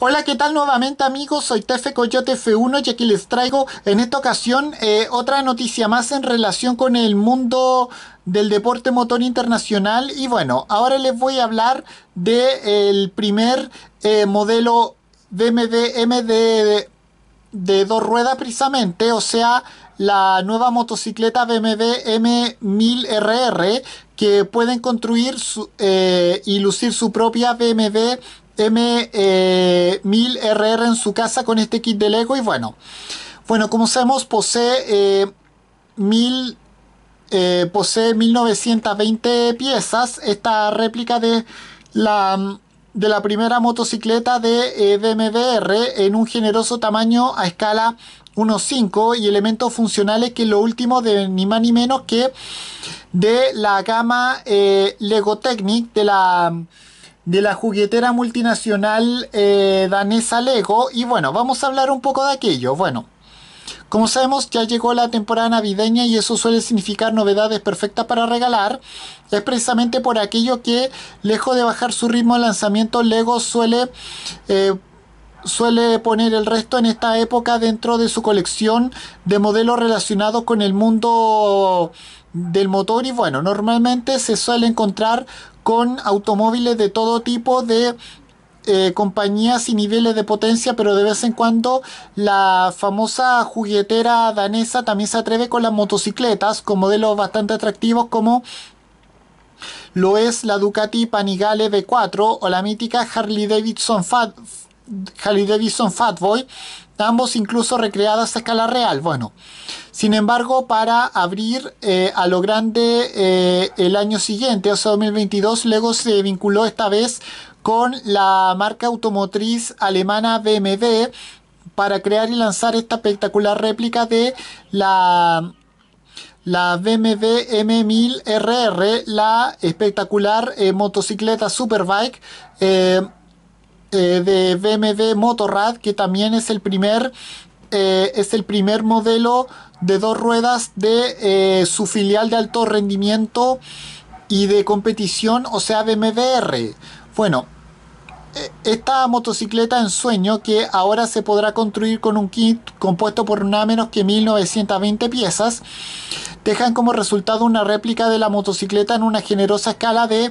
Hola, ¿qué tal nuevamente amigos? Soy Tefe Coyote F1 y aquí les traigo en esta ocasión eh, otra noticia más en relación con el mundo del deporte motor internacional. Y bueno, ahora les voy a hablar del primer eh, modelo BMW M de, dos ruedas precisamente, o sea, la nueva motocicleta BMW M1000RR que pueden construir eh, y lucir su propia BMW M1000RR eh, en su casa con este kit de Lego y bueno, bueno como sabemos posee eh, eh, posee 1920 piezas esta réplica de la de la primera motocicleta de eh, en un generoso tamaño a escala 1.5 y elementos funcionales que lo último de ni más ni menos que de la gama Lego Technic de la de la juguetera multinacional eh, danesa Lego. Y bueno, vamos a hablar un poco de aquello. Bueno, como sabemos, ya llegó la temporada navideña y eso suele significar novedades perfectas para regalar. Es precisamente por aquello que, lejos de bajar su ritmo de lanzamiento, Lego suele, eh, suele poner el resto en esta época dentro de su colección de modelos relacionados con el mundo del motor y bueno, normalmente se suele encontrar con automóviles de todo tipo de eh, compañías y niveles de potencia, pero de vez en cuando la famosa juguetera danesa también se atreve con las motocicletas, con modelos bastante atractivos como lo es la Ducati Panigale V4 o la mítica Harley Davidson Fat, Harley Davidson Fatboy ambos incluso recreadas a escala real. Bueno, sin embargo, para abrir eh, a lo grande eh, el año siguiente, o sea, 2022, Lego se vinculó esta vez con la marca automotriz alemana BMW para crear y lanzar esta espectacular réplica de la la BMW M1000RR, la espectacular eh, motocicleta Superbike, eh, de BMW Motorrad, que también es el primer, eh, es el primer modelo de dos ruedas de eh, su filial de alto rendimiento y de competición, o sea, BMDR. Bueno, esta motocicleta en sueño que ahora se podrá construir con un kit compuesto por nada menos que 1920 piezas, dejan como resultado una réplica de la motocicleta en una generosa escala de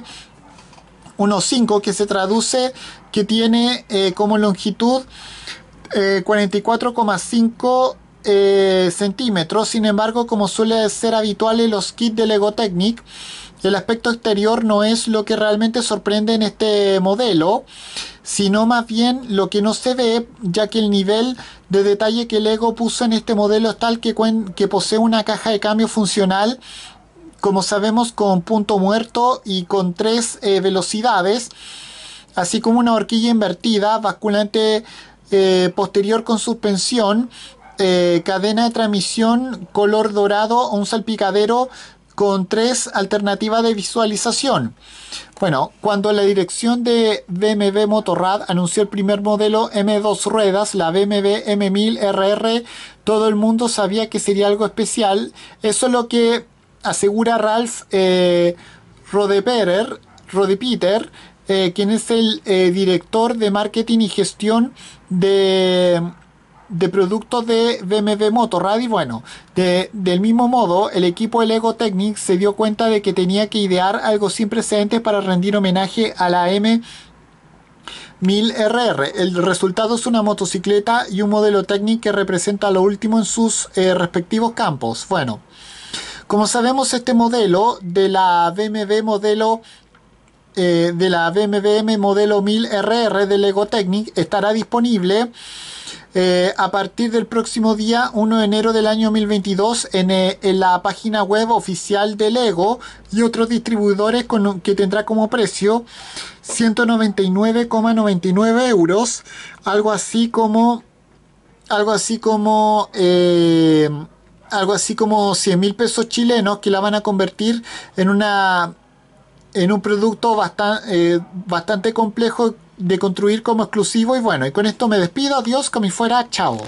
1.5 que se traduce que tiene eh, como longitud 44,5 eh, eh, centímetros. Sin embargo, como suele ser habitual en los kits de Lego Technic, el aspecto exterior no es lo que realmente sorprende en este modelo, sino más bien lo que no se ve, ya que el nivel de detalle que Lego puso en este modelo es tal que posee una caja de cambio funcional como sabemos, con punto muerto y con tres eh, velocidades, así como una horquilla invertida, basculante eh, posterior con suspensión, eh, cadena de transmisión color dorado, un salpicadero con tres alternativas de visualización. Bueno, cuando la dirección de BMW Motorrad anunció el primer modelo M2 ruedas, la BMW M1000RR, todo el mundo sabía que sería algo especial. Eso es lo que asegura Ralph eh, Rodepeter, eh, quien es el eh, director de marketing y gestión de, productos de BMW Motorrad. Y bueno, del mismo modo, el equipo de Lego Technic se dio cuenta de que tenía que idear algo sin precedentes para rendir homenaje a la M. 1000RR. El resultado es una motocicleta y un modelo técnico que representa lo último en sus eh, respectivos campos. Bueno, como sabemos, este modelo de la BMW modelo eh, de la BMW modelo 1000RR de Lego Technic estará disponible eh, a partir del próximo día 1 de enero del año 2022 eh, en, la página web oficial de Lego y otros distribuidores con, que tendrá como precio 199,99 euros algo así como algo así como eh, algo así como 100 mil pesos chilenos que la van a convertir en una en un producto bastante, eh, bastante complejo de construir como exclusivo y bueno, y con esto me despido, adiós, como si fuera, chao.